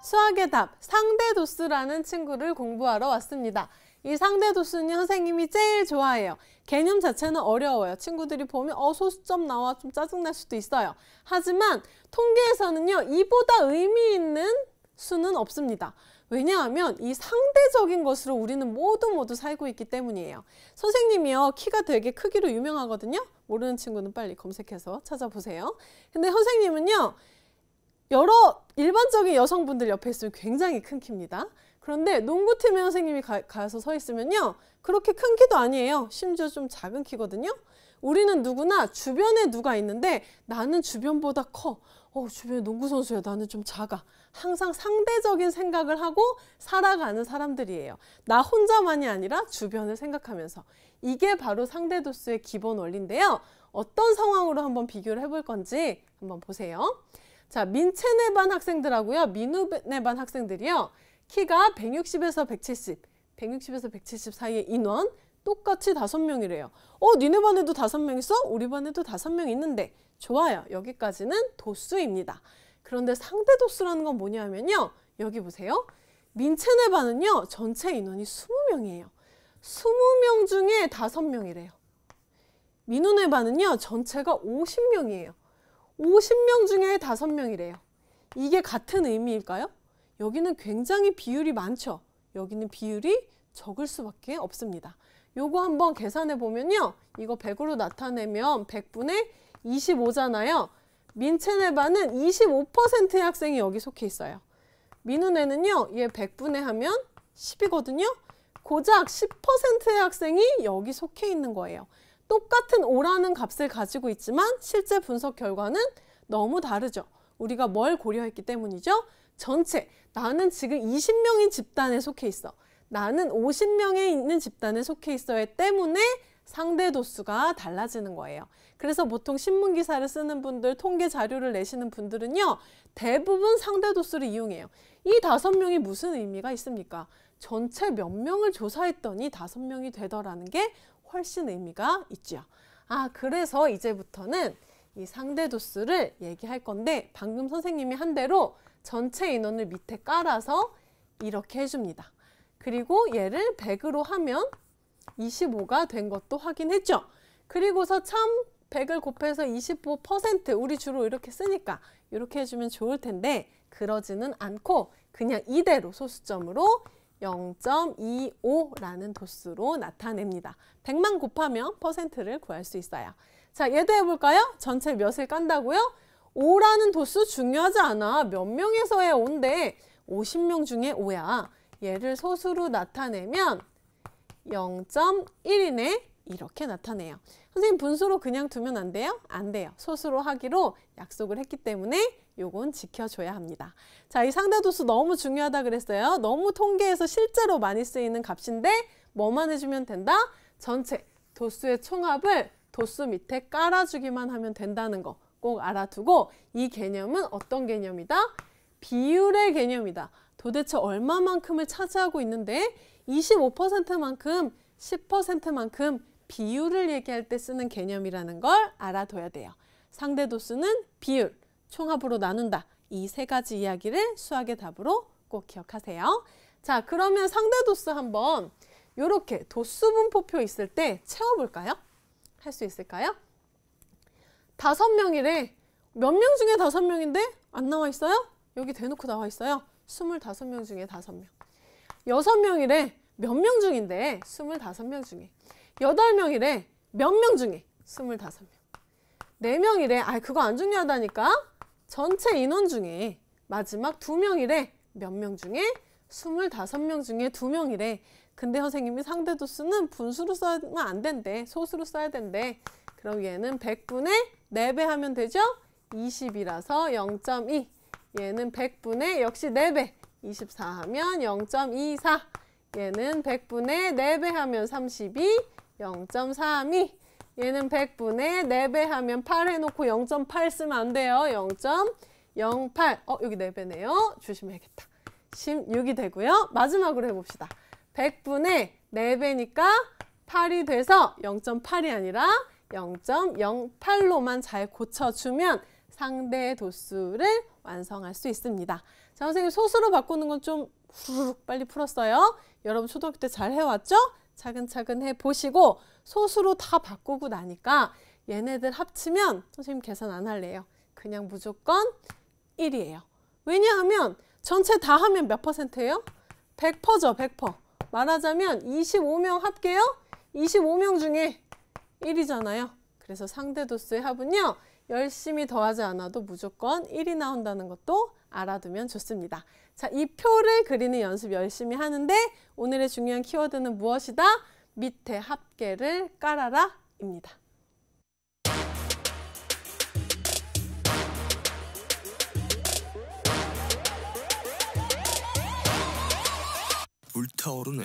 수학의 답 상대도수라는 친구를 공부하러 왔습니다. 이 상대도수는 선생님이 제일 좋아해요. 개념 자체는 어려워요. 친구들이 보면 어 소수점 나와 좀 짜증날 수도 있어요. 하지만 통계에서는요. 이보다 의미 있는 수는 없습니다. 왜냐하면 이 상대적인 것으로 우리는 모두 모두 살고 있기 때문이에요. 선생님이요. 키가 되게 크기로 유명하거든요. 모르는 친구는 빨리 검색해서 찾아보세요. 근데 선생님은요. 여러 일반적인 여성분들 옆에 있으면 굉장히 큰 키입니다. 그런데 농구팀 선생님이 가, 서서 있으면요. 그렇게 큰 키도 아니에요. 심지어 좀 작은 키거든요. 우리는 누구나 주변에 누가 있는데 나는 주변보다 커. 어, 주변에 농구 선수야. 나는 좀 작아. 항상 상대적인 생각을 하고 살아가는 사람들이에요. 나 혼자만이 아니라 주변을 생각하면서. 이게 바로 상대도수의 기본 원리인데요. 어떤 상황으로 한번 비교를 해볼 건지 한번 보세요. 자, 민체네 반 학생들하고요. 민우네 반 학생들이요. 키가 160에서 170, 160에서 170 사이의 인원 똑같이 다섯 명이래요. 어, 니네 반에도 다섯 명 있어? 우리 반에도 다섯 명 있는데. 좋아요. 여기까지는 도수입니다. 그런데 상대 도수라는 건 뭐냐면요. 여기 보세요. 민체네 반은요. 전체 인원이 20명이에요. 20명 중에 다섯 명이래요 민우네 반은요. 전체가 50명이에요. 50명 중에 5명이래요. 이게 같은 의미일까요? 여기는 굉장히 비율이 많죠. 여기는 비율이 적을 수밖에 없습니다. 요거 한번 계산해 보면요. 이거 100으로 나타내면 100분의 25잖아요. 민체네 반은 25%의 학생이 여기 속해 있어요. 민우네는요. 얘 100분의 하면 10이거든요. 고작 10%의 학생이 여기 속해 있는 거예요. 똑같은 오라는 값을 가지고 있지만 실제 분석 결과는 너무 다르죠. 우리가 뭘 고려했기 때문이죠. 전체 나는 지금 20명인 집단에 속해 있어. 나는 50명에 있는 집단에 속해 있어에 때문에 상대 도수가 달라지는 거예요. 그래서 보통 신문 기사를 쓰는 분들, 통계 자료를 내시는 분들은요. 대부분 상대 도수를 이용해요. 이 다섯 명이 무슨 의미가 있습니까? 전체 몇 명을 조사했더니 다섯 명이 되더라는 게 훨씬 의미가 있죠. 아, 그래서 이제부터는 이 상대 도수를 얘기할 건데 방금 선생님이 한 대로 전체 인원을 밑에 깔아서 이렇게 해줍니다. 그리고 얘를 100으로 하면 25가 된 것도 확인했죠. 그리고서 참 100을 곱해서 25% 우리 주로 이렇게 쓰니까 이렇게 해주면 좋을 텐데 그러지는 않고 그냥 이대로 소수점으로 0.25라는 도수로 나타냅니다. 100만 곱하면 퍼센트를 구할 수 있어요. 자, 얘도 해볼까요? 전체 몇을 깐다고요? 5라는 도수 중요하지 않아. 몇 명에서의 5인데 50명 중에 5야. 얘를 소수로 나타내면 0.1이네. 이렇게 나타내요. 선생님 분수로 그냥 두면 안 돼요? 안 돼요. 소수로 하기로 약속을 했기 때문에 요건 지켜줘야 합니다. 자, 이상대도수 너무 중요하다 그랬어요. 너무 통계에서 실제로 많이 쓰이는 값인데 뭐만 해주면 된다? 전체 도수의 총합을 도수 밑에 깔아주기만 하면 된다는 거 꼭 알아두고 이 개념은 어떤 개념이다? 비율의 개념이다. 도대체 얼마만큼을 차지하고 있는데 25%만큼 10%만큼 비율을 얘기할 때 쓰는 개념이라는 걸 알아둬야 돼요. 상대 도수는 비율, 총합으로 나눈다. 이 세 가지 이야기를 수학의 답으로 꼭 기억하세요. 자, 그러면 상대 도수 한번 이렇게 도수 분포표 있을 때 채워볼까요? 할 수 있을까요? 다섯 명이래. 몇 명 중에 다섯 명인데 안 나와 있어요? 여기 대놓고 나와 있어요. 스물다섯 명 중에 다섯 명. 여섯 명이래. 몇 명 중인데 스물다섯 명 중에. 여덟 명이래 몇 명 중에? 스물다섯 명 4명이래. 아 그거 안 중요하다니까. 전체 인원 중에 마지막 두명이래 몇 명 중에? 스물다섯 명 중에 두명이래 근데 선생님이 상대 도수는 분수로 써면 안 된대. 소수로 써야 된대. 그럼 얘는 백분의네 배 하면 되죠? 이십이라서 영점이. 얘는 백분의 역시 네 배 이십사 하면 영점이사. 얘는 백분의 네배 하면 삼십이. 0.32 얘는 100분의 4배 하면 8 해놓고 0.8 쓰면 안 돼요. 0.08어 여기 4배네요. 조심해야겠다. 16이 되고요. 마지막으로 해봅시다. 100분의 4배니까 8이 돼서 0.8이 아니라 0.08로만 잘 고쳐주면 상대 도수를 완성할 수 있습니다. 자, 선생님 소수로 바꾸는 건 좀 후루룩 빨리 풀었어요. 여러분 초등학교 때 잘 해왔죠? 차근차근 해보시고 소수로 다 바꾸고 나니까 얘네들 합치면 선생님 계산 안 할래요. 그냥 무조건 1이에요. 왜냐하면 전체 다 하면 몇 퍼센트예요? 100%죠. 100%. 말하자면 25명 합계요? 25명 중에 1이잖아요. 그래서 상대 도수의 합은요. 열심히 더하지 않아도 무조건 1이 나온다는 것도 알아두면 좋습니다. 자, 이 표를 그리는 연습 열심히 하는데 오늘의 중요한 키워드는 무엇이다? 밑에 합계를 깔아라 입니다. 불타오르네.